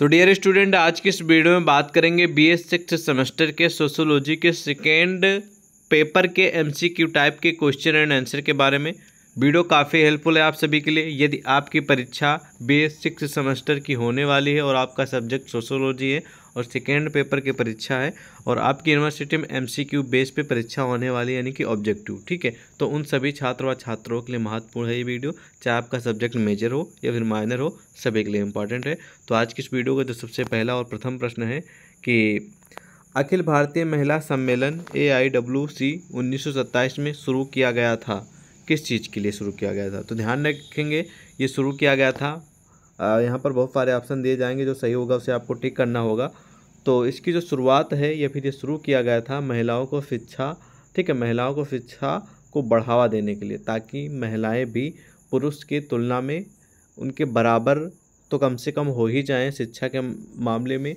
तो dear student आज की इस वीडियो में बात करेंगे बी एस सिक्स सेमेस्टर के सोशोलॉजी के सेकेंड पेपर के एमसीक्यू टाइप के क्वेश्चन एंड आंसर के बारे में वीडियो काफ़ी हेल्पफुल है आप सभी के लिए यदि आपकी परीक्षा बी एस सिक्स सेमेस्टर की होने वाली है और आपका सब्जेक्ट सोशोलॉजी है और सेकेंड पेपर की परीक्षा है और आपकी यूनिवर्सिटी में एम बेस पे परीक्षा होने वाली यानी कि ऑब्जेक्टिव ठीक है तो उन सभी छात्र व छात्रों के लिए महत्वपूर्ण है ये वीडियो चाहे आपका सब्जेक्ट मेजर हो या फिर माइनर हो सभी के लिए इंपॉर्टेंट है तो आज की इस वीडियो का जो सबसे पहला और प्रथम प्रश्न है कि अखिल भारतीय महिला सम्मेलन ए आई डब्ल्यू सी उन्नीस में शुरू किया गया था किस चीज़ के लिए शुरू किया गया था तो ध्यान रखेंगे ये शुरू किया गया था यहाँ पर बहुत सारे ऑप्शन दिए जाएंगे जो सही होगा उसे आपको टिक करना होगा तो इसकी जो शुरुआत है या फिर ये शुरू किया गया था महिलाओं को शिक्षा ठीक है महिलाओं को शिक्षा को बढ़ावा देने के लिए ताकि महिलाएं भी पुरुष की तुलना में उनके बराबर तो कम से कम हो ही जाएं शिक्षा के मामले में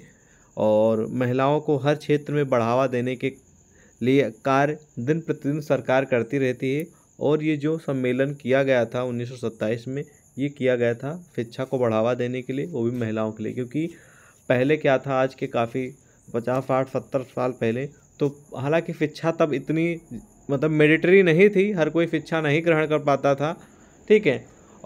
और महिलाओं को हर क्षेत्र में बढ़ावा देने के लिए कार्य दिन प्रतिदिन सरकार करती रहती है और ये जो सम्मेलन किया गया था उन्नीस में ये किया गया था शिक्षा को बढ़ावा देने के लिए वो भी महिलाओं के लिए क्योंकि पहले क्या था आज के काफ़ी पचास साठ सत्तर साल पहले तो हालांकि शिक्षा तब इतनी मतलब मेडिटरी नहीं थी हर कोई शिक्षा नहीं ग्रहण कर पाता था ठीक है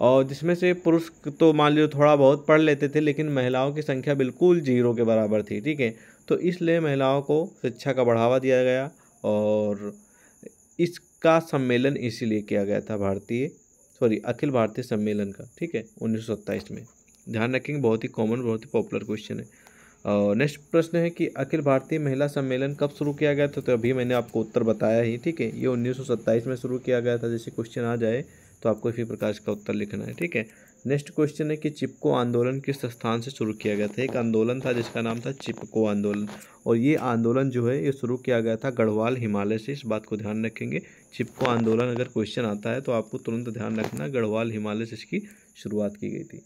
और जिसमें से पुरुष तो मान लीजिए थोड़ा बहुत पढ़ लेते थे लेकिन महिलाओं की संख्या बिल्कुल जीरो के बराबर थी ठीक है तो इसलिए महिलाओं को शिक्षा का बढ़ावा दिया गया और इसका सम्मेलन इसीलिए किया गया था भारतीय सॉरी अखिल भारतीय सम्मेलन का ठीक है उन्नीस में ध्यान रखेंगे बहुत ही कॉमन बहुत ही पॉपुलर क्वेश्चन है नेक्स्ट प्रश्न है कि अखिल भारतीय महिला सम्मेलन कब शुरू किया गया था तो अभी मैंने आपको उत्तर बताया ही ठीक है ये उन्नीस में शुरू किया गया था जैसे क्वेश्चन आ जाए तो आपको इसी प्रकार का उत्तर लिखना है ठीक है नेक्स्ट क्वेश्चन है कि चिपको आंदोलन किस स्थान से शुरू किया गया था एक आंदोलन था जिसका नाम था चिपको आंदोलन और ये आंदोलन जो है ये शुरू किया गया था गढ़वाल हिमालय से इस बात को ध्यान रखेंगे चिपको आंदोलन अगर क्वेश्चन आता है तो आपको तुरंत ध्यान रखना गढ़वाल हिमालय से इसकी शुरुआत की गई थी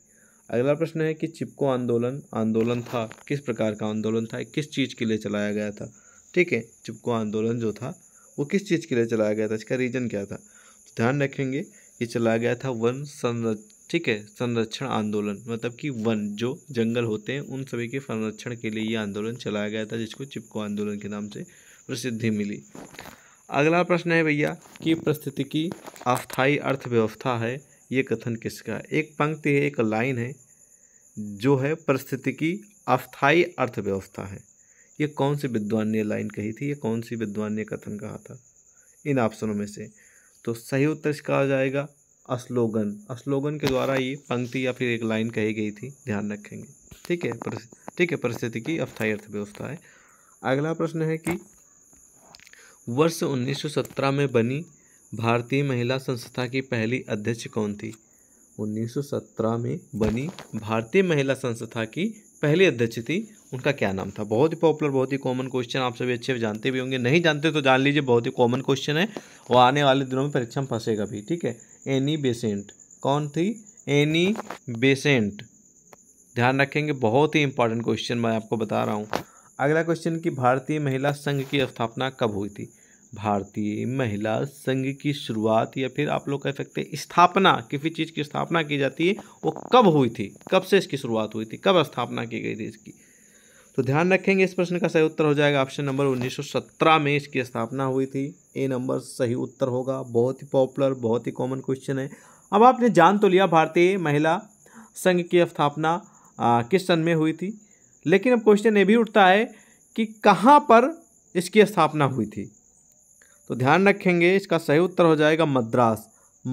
अगला प्रश्न है कि चिपको आंदोलन आंदोलन था किस प्रकार का आंदोलन था किस चीज़ के लिए चलाया गया था ठीक है चिपको आंदोलन जो था वो किस चीज़ के लिए चलाया गया था इसका रीज़न क्या था तो ध्यान रखेंगे ये चलाया गया था वन संर ठीक है संरक्षण आंदोलन मतलब कि वन जो जंगल होते हैं उन सभी के संरक्षण के लिए ये आंदोलन चलाया गया था जिसको चिपको आंदोलन के नाम से प्रसिद्धि मिली अगला प्रश्न है भैया कि परिस्थितिकी अस्थाई अर्थव्यवस्था है ये कथन किसका एक पंक्ति है एक लाइन है जो है परिस्थितिकी अस्थाई अर्थव्यवस्था है ये कौन सी विद्वान ने लाइन कही थी ये कौन सी विद्वान ने कथन कहा था इन ऑप्शनों में से तो सही उत्तर इसका आ जाएगा अस्लोगन अस्लोगन के द्वारा ये पंक्ति या फिर एक लाइन कही गई थी ध्यान रखेंगे ठीक है ठीक है परिस्थिति की अस्थायी अर्थव्यवस्था है अगला प्रश्न है कि वर्ष 1917 में बनी भारतीय महिला संस्था की पहली अध्यक्ष कौन थी 1917 में बनी भारतीय महिला संस्था की पहली अध्यक्ष थी उनका क्या नाम था बहुत ही पॉपुलर बहुत ही कॉमन क्वेश्चन आप सभी अच्छे जानते भी होंगे नहीं जानते तो जान लीजिए बहुत ही कॉमन क्वेश्चन है और आने वाले दिनों में परीक्षा में फंसेगा भी ठीक है एनी बेसेंट कौन थी एनी बेसेंट ध्यान रखेंगे बहुत ही इंपॉर्टेंट क्वेश्चन मैं आपको बता रहा हूँ अगला क्वेश्चन कि भारतीय महिला संघ की स्थापना कब हुई थी भारतीय महिला संघ की शुरुआत या फिर आप लोग कह सकते हैं स्थापना किसी चीज़ की स्थापना की जाती है वो कब हुई थी कब से इसकी शुरुआत हुई थी कब स्थापना की गई थी इसकी तो ध्यान रखेंगे इस प्रश्न का सही उत्तर हो जाएगा ऑप्शन नंबर 1917 में इसकी स्थापना हुई थी ए नंबर सही उत्तर होगा बहुत ही पॉपुलर बहुत ही कॉमन क्वेश्चन है अब आपने जान तो लिया भारतीय महिला संघ की स्थापना किस सन में हुई थी लेकिन अब क्वेश्चन ये भी उठता है कि कहाँ पर इसकी स्थापना हुई थी तो ध्यान रखेंगे इसका सही उत्तर हो जाएगा मद्रास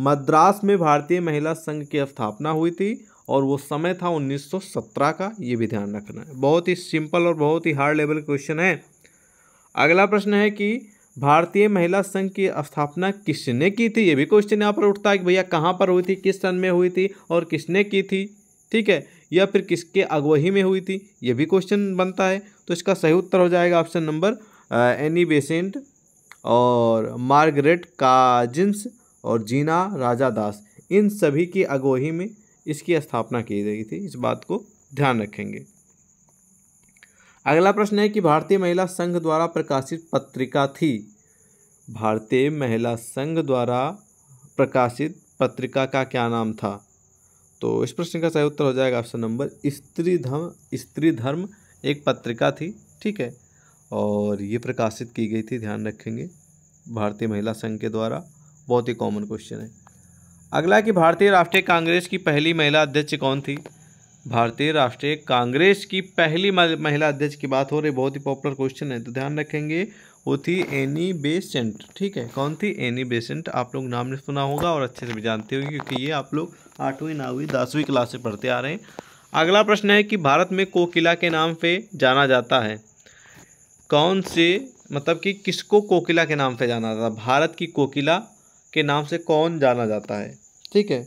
मद्रास में भारतीय महिला संघ की स्थापना हुई थी और वो समय था 1917 का ये भी ध्यान रखना है बहुत ही सिंपल और बहुत ही हार्ड लेवल क्वेश्चन है अगला प्रश्न है कि भारतीय महिला संघ की स्थापना किसने की थी ये भी क्वेश्चन यहाँ पर उठता है कि भैया कहाँ पर हुई थी किस सन में हुई थी और किसने की थी ठीक है या फिर किसके अगवही में हुई थी ये भी क्वेश्चन बनता है तो इसका सही उत्तर हो जाएगा ऑप्शन नंबर एनी बेसेंट और मार्गरेट काजिंस और जीना राजा दास इन सभी की अगोही में इसकी स्थापना की गई थी इस बात को ध्यान रखेंगे अगला प्रश्न है कि भारतीय महिला संघ द्वारा प्रकाशित पत्रिका थी भारतीय महिला संघ द्वारा प्रकाशित पत्रिका का क्या नाम था तो इस प्रश्न का सही उत्तर हो जाएगा ऑप्शन नंबर स्त्री धर्म स्त्री धर्म एक पत्रिका थी ठीक है और ये प्रकाशित की गई थी ध्यान रखेंगे भारतीय महिला संघ के द्वारा बहुत ही कॉमन क्वेश्चन है अगला कि भारतीय राष्ट्रीय कांग्रेस की पहली महिला अध्यक्ष कौन थी भारतीय राष्ट्रीय कांग्रेस की पहली महिला अध्यक्ष की बात हो रही बहुत ही पॉपुलर क्वेश्चन है तो ध्यान रखेंगे वो थी एनी बेसेंट ठीक है कौन थी एनी बेसेंट आप लोग नाम नहीं सुना होगा और अच्छे से भी जानते होंगे क्योंकि ये आप लोग आठवीं नौवीं दसवीं क्लास से पढ़ते आ रहे हैं अगला प्रश्न है कि भारत में कोकिला के नाम पे जाना जाता है कौन से मतलब कि किसको कोकिला के नाम पे जाना जाता है भारत की कोकिला के नाम से कौन जाना जाता है ठीक है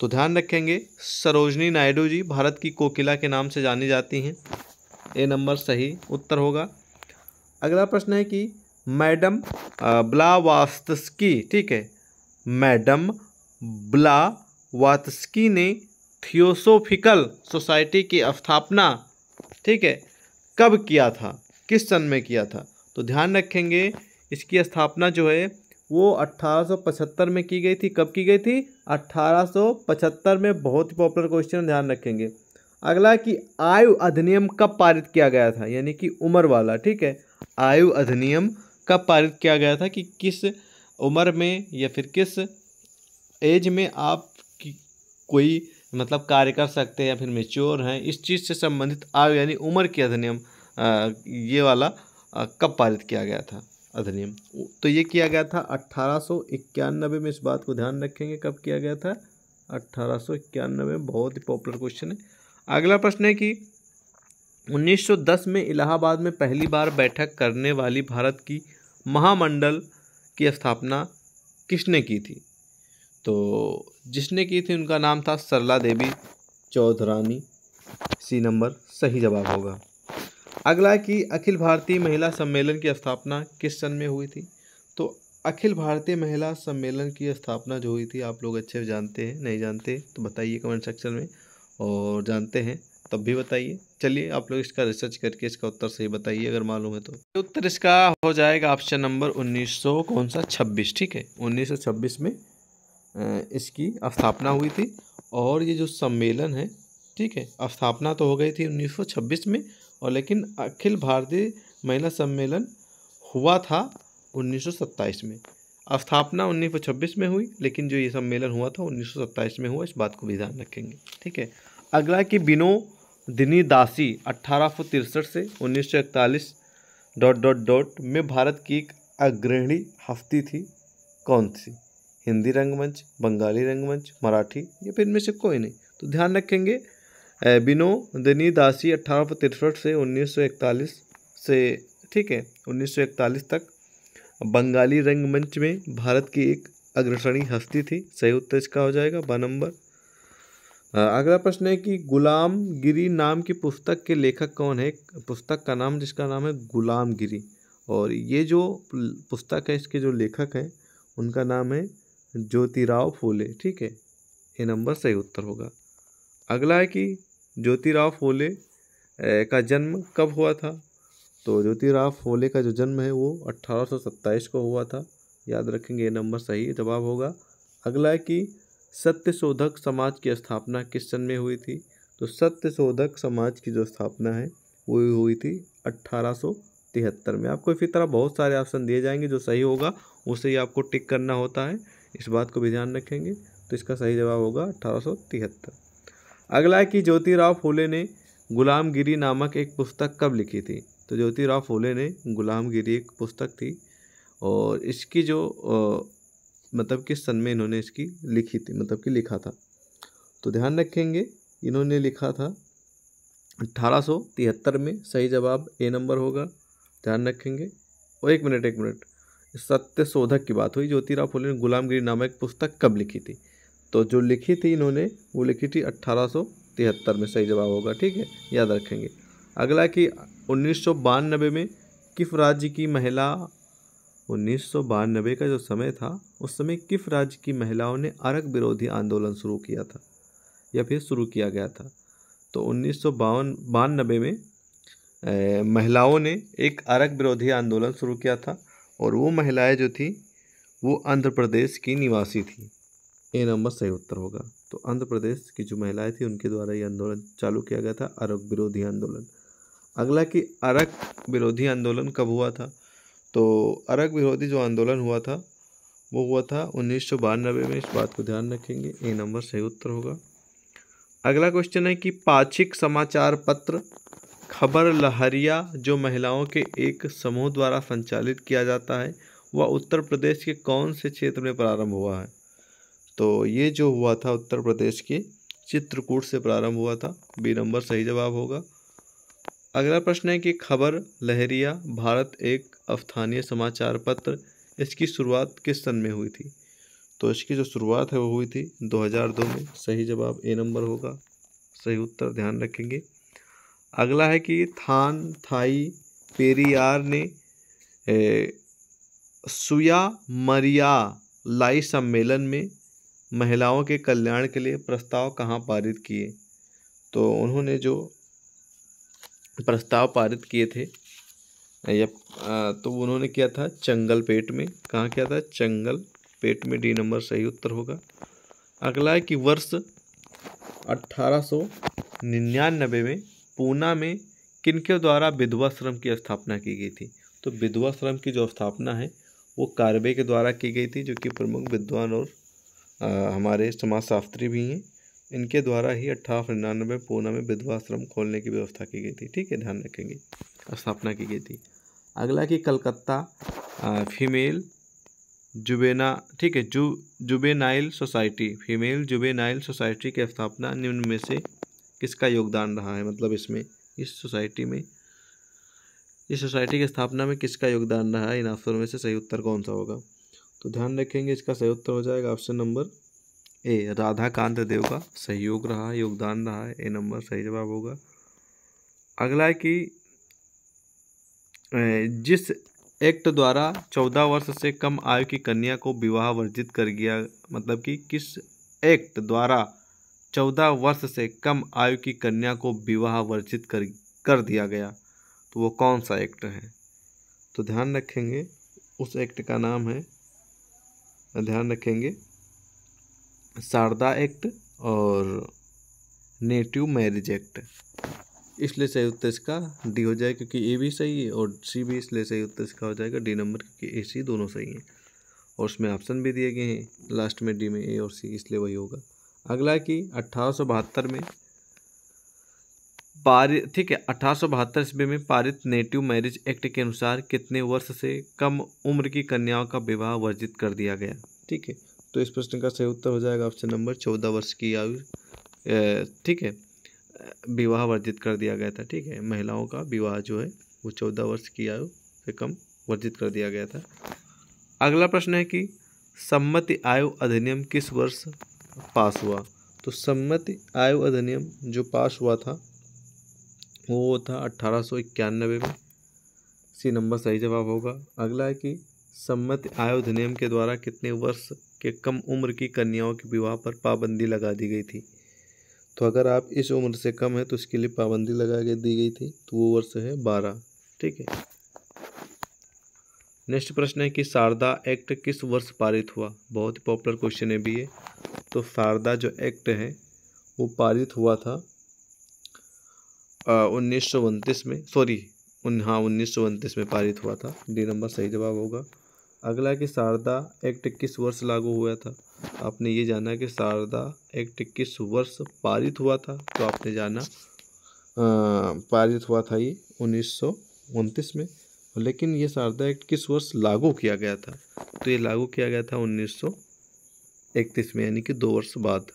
तो ध्यान रखेंगे सरोजनी नायडू जी भारत की कोकिला के नाम से जानी जाती हैं ए नंबर सही उत्तर होगा अगला प्रश्न है कि मैडम ब्लावास्तस्की ठीक है मैडम ब्ला वातस्की ने थियोसोफिकल सोसाइटी की स्थापना ठीक है कब किया था किस सन में किया था तो ध्यान रखेंगे इसकी स्थापना जो है वो 1875 में की गई थी कब की गई थी 1875 में बहुत ही पॉपुलर क्वेश्चन ध्यान रखेंगे अगला कि आयु अधिनियम कब पारित किया गया था यानी कि उम्र वाला ठीक है आयु अधिनियम कब पारित किया गया था कि किस उम्र में या फिर किस एज में आप कोई मतलब कार्य कर सकते हैं या फिर मेच्योर हैं इस चीज़ से संबंधित आयु यानी उम्र के अधिनियम ये वाला कब पारित किया गया था अधिनियम तो ये किया गया था अट्ठारह में इस बात को ध्यान रखेंगे कब किया गया था अट्ठारह में बहुत ही पॉपुलर क्वेश्चन है अगला प्रश्न है कि 1910 में इलाहाबाद में पहली बार बैठक करने वाली भारत की महामंडल की स्थापना किसने की थी तो जिसने की थी उनका नाम था सरला देवी चौधरानी सी नंबर सही जवाब होगा अगला कि अखिल भारतीय महिला सम्मेलन की स्थापना किस सन में हुई थी तो अखिल भारतीय महिला सम्मेलन की स्थापना जो हुई थी आप लोग अच्छे जानते हैं नहीं जानते तो बताइए कमेंट सेक्शन में और जानते हैं तब भी बताइए चलिए आप लोग इसका रिसर्च करके इसका उत्तर सही बताइए अगर मालूम है तो उत्तर इसका हो जाएगा ऑप्शन नंबर उन्नीस कौन सा छब्बीस ठीक है उन्नीस में इसकी स्थापना हुई थी और ये जो सम्मेलन है ठीक है स्थापना तो हो गई थी 1926 में और लेकिन अखिल भारतीय महिला सम्मेलन हुआ था 1927 में स्थापना 1926 में हुई लेकिन जो ये सम्मेलन हुआ था 1927 में हुआ इस बात को भी ध्यान रखेंगे ठीक है अगला कि बिनो दिनी दासी अट्ठारह से उन्नीस डॉट डॉट डॉट में भारत की एक अग्रणी हस्ती थी कौन सी हिंदी रंगमंच बंगाली रंगमंच मराठी या फिर इनमें से कोई नहीं तो ध्यान रखेंगे बिनोदनी दासी अट्ठारह तिरसठ से 1941 से ठीक है 1941 तक बंगाली रंगमंच में भारत की एक अग्रसणी हस्ती थी सही उत्तर इसका हो जाएगा ब नंबर अगला प्रश्न है कि गुलाम गिरी नाम की पुस्तक के लेखक कौन है पुस्तक का नाम जिसका नाम है गुलाम गिरी और ये जो पुस्तक है इसके जो लेखक हैं उनका नाम है ज्योतिराव फूले ठीक है ये नंबर सही उत्तर होगा अगला है कि ज्योतिराव फूले का जन्म कब हुआ था तो ज्योतिराव फूले का जो जन्म है वो अट्ठारह को हुआ था याद रखेंगे ये नंबर सही जवाब होगा अगला है कि सत्य शोधक समाज की स्थापना किस सन में हुई थी तो सत्य शोधक समाज की जो स्थापना है वो हुई थी अट्ठारह तिहत्तर में आपको इसी तरह बहुत सारे ऑप्शन दिए जाएंगे जो सही होगा उसे ही आपको टिक करना होता है इस बात को भी ध्यान रखेंगे तो इसका सही जवाब होगा अठारह अगला है कि ज्योतिराव फूले ने गुलामगिरी नामक एक पुस्तक कब लिखी थी तो ज्योतिराव फूले ने गुलामगिरी एक पुस्तक थी और इसकी जो आ, मतलब किस सन में इन्होंने इसकी लिखी थी मतलब कि लिखा था तो ध्यान रखेंगे इन्होंने लिखा था अट्ठारह में सही जवाब ए नंबर होगा ध्यान रखेंगे और एक मिनट एक मिनट सत्य शोधक की बात हुई ज्योतिराव फुले ने गुलामगिरी नामक पुस्तक कब लिखी थी तो जो लिखी थी इन्होंने वो लिखी थी अट्ठारह में सही जवाब होगा ठीक है याद रखेंगे अगला कि उन्नीस में किफ राज्य की महिला उन्नीस का जो समय था उस समय किफ राज्य की महिलाओं ने अरग विरोधी आंदोलन शुरू किया था या फिर शुरू किया गया था तो उन्नीस में ए, महिलाओं ने एक अरग विरोधी आंदोलन शुरू किया था और वो महिलाएं जो थी वो आंध्र प्रदेश की निवासी थी ए नंबर सही उत्तर होगा तो आंध्र प्रदेश की जो महिलाएं थी उनके द्वारा ये आंदोलन चालू किया गया था अरक विरोधी आंदोलन अगला कि अरक विरोधी आंदोलन कब हुआ था तो अरक विरोधी जो आंदोलन हुआ था वो हुआ था उन्नीस सौ बानबे में इस बात को ध्यान रखेंगे ए नंबर सही उत्तर होगा अगला क्वेश्चन है कि पाक्षिक समाचार पत्र खबर लहरिया जो महिलाओं के एक समूह द्वारा संचालित किया जाता है वह उत्तर प्रदेश के कौन से क्षेत्र में प्रारंभ हुआ है तो ये जो हुआ था उत्तर प्रदेश के चित्रकूट से प्रारंभ हुआ था बी नंबर सही जवाब होगा अगला प्रश्न है कि खबर लहरिया भारत एक स्थानीय समाचार पत्र इसकी शुरुआत किस सन में हुई थी तो इसकी जो शुरुआत है वो हुई थी 2002 में सही जवाब ए नंबर होगा सही उत्तर ध्यान रखेंगे अगला है कि थान थाई पेरियार ने सुया मरिया लाई सम्मेलन में महिलाओं के कल्याण के लिए प्रस्ताव कहाँ पारित किए तो उन्होंने जो प्रस्ताव पारित किए थे या तो उन्होंने किया था चंगल पेट में कहाँ किया था चंगल पेट में डी नंबर सही उत्तर होगा अगला है कि वर्ष अट्ठारह सौ निन्यानबे में पूना में किनके द्वारा विधवाश्रम की स्थापना की गई थी तो विधवाश्रम की जो स्थापना है वो कार्बे के द्वारा की गई थी जो कि प्रमुख विद्वान और आ, हमारे समाजशास्त्री भी हैं इनके द्वारा ही अट्ठारह सौ निन्यानवे पूना में विधवाश्रम खोलने की व्यवस्था की गई थी ठीक है ध्यान रखेंगे स्थापना की गई थी अगला कि कलकत्ता फीमेल जुबेना ठीक है जु juvenile society female juvenile society की स्थापना निम्न में से किसका योगदान रहा है मतलब इसमें इस सोसाइटी में इस सोसाइटी की स्थापना में किसका योगदान रहा है इन ऑप्शन में से सही उत्तर कौन सा होगा तो ध्यान रखेंगे इसका सही उत्तर हो जाएगा option number A Radha Kant Dev का सहयोग रहा योगदान रहा है ए नंबर सही जवाब होगा अगला है कि जिस एक्ट द्वारा चौदह वर्ष से कम आयु की कन्या को विवाह वर्जित कर गया मतलब कि किस एक्ट द्वारा चौदह वर्ष से कम आयु की कन्या को विवाह वर्जित कर कर दिया गया तो वो कौन सा एक्ट है तो ध्यान रखेंगे उस एक्ट का नाम है ध्यान रखेंगे शारदा एक्ट और नेटिव मैरिज एक्ट इसलिए सही उत्तर इसका डी हो जाएगा क्योंकि ए भी सही है और सी भी इसलिए सही उत्तर इसका हो जाएगा डी नंबर क्योंकि ए सी दोनों सही हैं और उसमें ऑप्शन भी दिए गए हैं लास्ट में डी में ए और सी इसलिए वही होगा अगला कि अठारह में पारित ठीक है अठारह ईस्वी में पारित नेटिव मैरिज एक्ट के अनुसार कितने वर्ष से कम उम्र की कन्याओं का विवाह वर्जित कर दिया गया ठीक है तो इस प्रश्न का सही उत्तर हो जाएगा ऑप्शन नंबर चौदह वर्ष की आयु ठीक है विवाह वर्जित कर दिया गया था ठीक है महिलाओं का विवाह जो है वो चौदह वर्ष की आयु से कम वर्जित कर दिया गया था अगला प्रश्न है कि सम्मति आयु अधिनियम किस वर्ष पास हुआ तो सम्मति आयु अधिनियम जो पास हुआ था वो था अट्ठारह में सी नंबर सही जवाब होगा अगला है कि सम्मति आयु अधिनियम के द्वारा कितने वर्ष के कम उम्र की कन्याओं के विवाह पर पाबंदी लगा दी गई थी तो अगर आप इस उम्र से कम है तो इसके लिए पाबंदी लगा के दी गई थी तो वो वर्ष है बारह ठीक है नेक्स्ट प्रश्न है कि शारदा एक्ट किस वर्ष पारित हुआ बहुत ही पॉपुलर क्वेश्चन है भी ये तो शारदा जो एक्ट है वो पारित हुआ था उन्नीस सौ उनतीस में सॉरी उन हाँ उन्नीस सौ उनतीस में पारित हुआ था डी नंबर सही जवाब होगा अगला कि शारदा एक्ट किस वर्ष लागू हुआ था आपने ये जाना कि शारदा एक्ट किस वर्ष पारित हुआ था तो आपने जाना आ, पारित हुआ था ये उन्नीस सौ उनतीस में लेकिन ये शारदा एक्ट किस वर्ष लागू किया गया था तो ये लागू किया गया था उन्नीस सौ इकतीस में यानी कि दो वर्ष बाद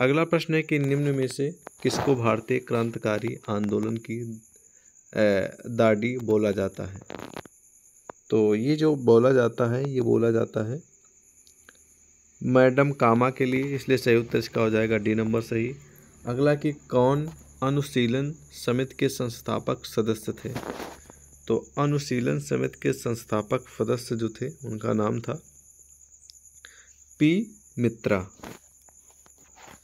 अगला प्रश्न है कि निम्न में से किसको भारतीय क्रांतिकारी आंदोलन की दाढ़ी बोला जाता है तो ये जो बोला जाता है ये बोला जाता है मैडम कामा के लिए इसलिए सही उत्तर इसका हो जाएगा डी नंबर सही अगला कि कौन अनुशीलन समिति के संस्थापक सदस्य थे तो अनुशीलन समिति के संस्थापक सदस्य जो थे उनका नाम था पी मित्रा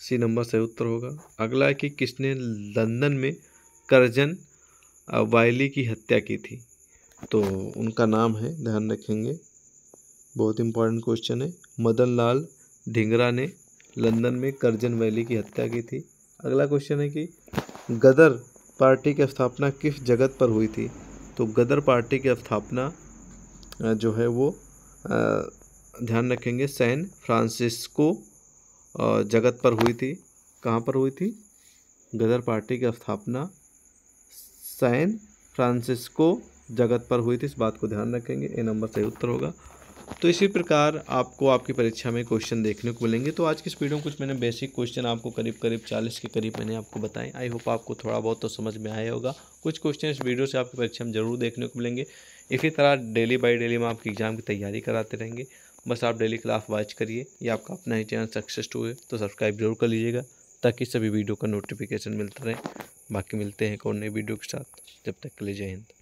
सी नंबर सही उत्तर होगा अगला है कि किसने लंदन में करजन वायली की हत्या की थी तो उनका नाम है ध्यान रखेंगे बहुत इंपॉर्टेंट क्वेश्चन है मदन लाल ढिंगरा ने लंदन में करजन वैली की हत्या की थी अगला क्वेश्चन है कि गदर पार्टी की स्थापना किस जगत पर हुई थी तो गदर पार्टी की स्थापना जो है वो ध्यान रखेंगे सैन फ्रांसिस्को जगत पर हुई थी कहाँ पर हुई थी गदर पार्टी की स्थापना सैन फ्रांसिस्को जगत पर हुई थी इस बात को ध्यान रखेंगे ए नंबर सही उत्तर होगा तो इसी प्रकार आपको आपकी परीक्षा में क्वेश्चन देखने को मिलेंगे तो आज की स्पीड में कुछ मैंने बेसिक क्वेश्चन आपको करीब करीब चालीस के करीब मैंने आपको बताएं आई होप आपको थोड़ा बहुत तो समझ में आया होगा कुछ क्वेश्चन इस वीडियो से आपकी परीक्षा में ज़रूर देखने को मिलेंगे इसी तरह डेली बाई डेली हम आपकी एग्ज़ाम की तैयारी कराते रहेंगे बस आप डेली क्लास वॉच करिए या आपका अपना ही चैनल सक्सेस हुए तो सब्सक्राइब जरूर कर लीजिएगा ताकि सभी वीडियो का नोटिफिकेशन मिलता रहे बाकी मिलते हैं एक और नई वीडियो के साथ जब तक के लिए जय हिंद